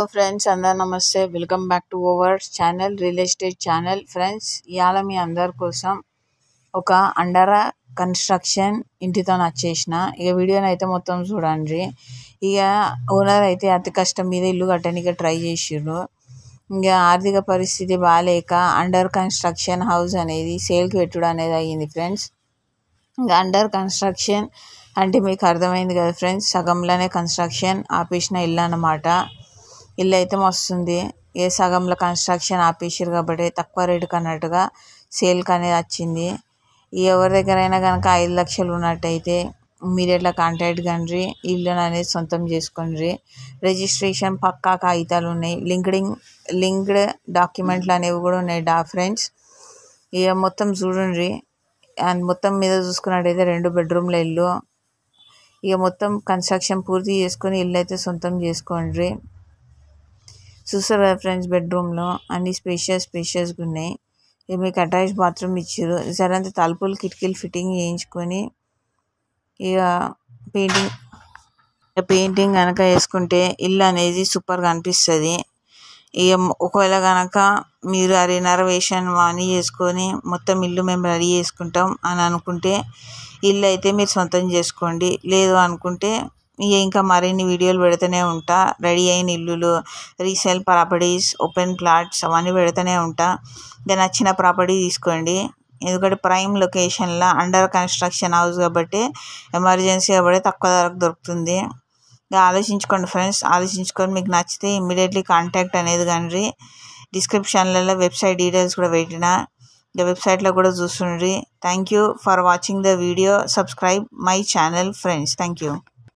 hello friends అందరు నమస్తే welcome back to our channel real estate channel friends ఇవాళ మీ అందరి కోసం ఒక అండర్ కన్స్ట్రక్షన్ ఇంటితో వచ్చేసిన ఇక వీడియోని అయితే మొత్తం చూడండి ఇక ఓనర్ అయితే అతి కష్టం మీద ఇల్లు కట్టడానికి ట్రై చేసిండ్రు ఇంకా ఆర్థిక పరిస్థితి బాగాలేక అండర్ కన్స్ట్రక్షన్ హౌస్ అనేది సేల్కి పెట్టుడు అనేది అయ్యింది ఫ్రెండ్స్ ఇంకా అండర్ కన్స్ట్రక్షన్ అంటే మీకు అర్థమైంది కదా ఫ్రెండ్స్ సగంలోనే కన్స్ట్రక్షన్ ఆపేసిన ఇల్లు అన్నమాట ఇల్లు అయితే మస్తుంది ఏ సగంలో కన్స్ట్రక్షన్ ఆపేసారు కాబట్టి తక్కువ రేటుకి అన్నట్టుగా సేల్కి అనేది వచ్చింది ఎవరి దగ్గరైనా కనుక ఐదు లక్షలు ఉన్నట్టయితే ఇమ్మీడియట్గా కాంటాక్ట్ కండ్రి ఇల్లు అనేది సొంతం చేసుకుండ్రి రిజిస్ట్రేషన్ పక్కా కాగితాలు ఉన్నాయి లింక్డింగ్ లింక్డ్ డాక్యుమెంట్లు అనేవి కూడా ఉన్నాయి డా ఫ్రెండ్స్ ఇక మొత్తం చూడండి అండ్ మొత్తం మీద చూసుకున్నట్టయితే రెండు బెడ్రూమ్ల ఇల్లు ఇక మొత్తం కన్స్ట్రక్షన్ పూర్తి చేసుకొని ఇల్లు అయితే సొంతం చేసుకోండి చూస్తారు కదా ఫ్రెండ్స్ బెడ్రూమ్లో అన్ని స్పేషియస్ స్పేషియస్గా ఉన్నాయి ఇక మీకు అటాచ్ బాత్రూమ్ ఇచ్చారు సరే అంత తలుపులు కిటికీలు ఫిట్టింగ్ చేయించుకొని ఇక పెయింటింగ్ పెయింటింగ్ కనుక వేసుకుంటే ఇల్లు అనేది సూపర్గా అనిపిస్తుంది ఇక ఒకవేళ కనుక మీరు ఆ రినర్వేషన్ అని చేసుకొని మొత్తం ఇల్లు మేము రెడీ చేసుకుంటాం అని అనుకుంటే ఇల్లు అయితే మీరు సొంతం చేసుకోండి లేదు అనుకుంటే ఇంకా మరిన్ని వీడియోలు పెడుతూనే ఉంటా రెడీ అయిన ఇల్లులు రీసేల్ ప్రాపర్టీస్ ఓపెన్ ప్లాట్స్ అవన్నీ పెడుతూనే ఉంటా దాని నచ్చిన ప్రాపర్టీ తీసుకోండి ఎందుకంటే ప్రైమ్ లొకేషన్లో అండర్ కన్స్ట్రక్షన్ హౌస్ కాబట్టి ఎమర్జెన్సీ కాబట్టి తక్కువ ధరకు దొరుకుతుంది ఇంకా ఆలోచించుకోండి ఫ్రెండ్స్ ఆలోచించుకొని మీకు నచ్చితే ఇమ్మీడియట్లీ కాంటాక్ట్ అనేది కానీ డిస్క్రిప్షన్లలో వెబ్సైట్ డీటెయిల్స్ కూడా పెట్టిన ఇంకా వెబ్సైట్లో కూడా చూస్తుండ్రి thank you for watching the video subscribe my channel friends thank you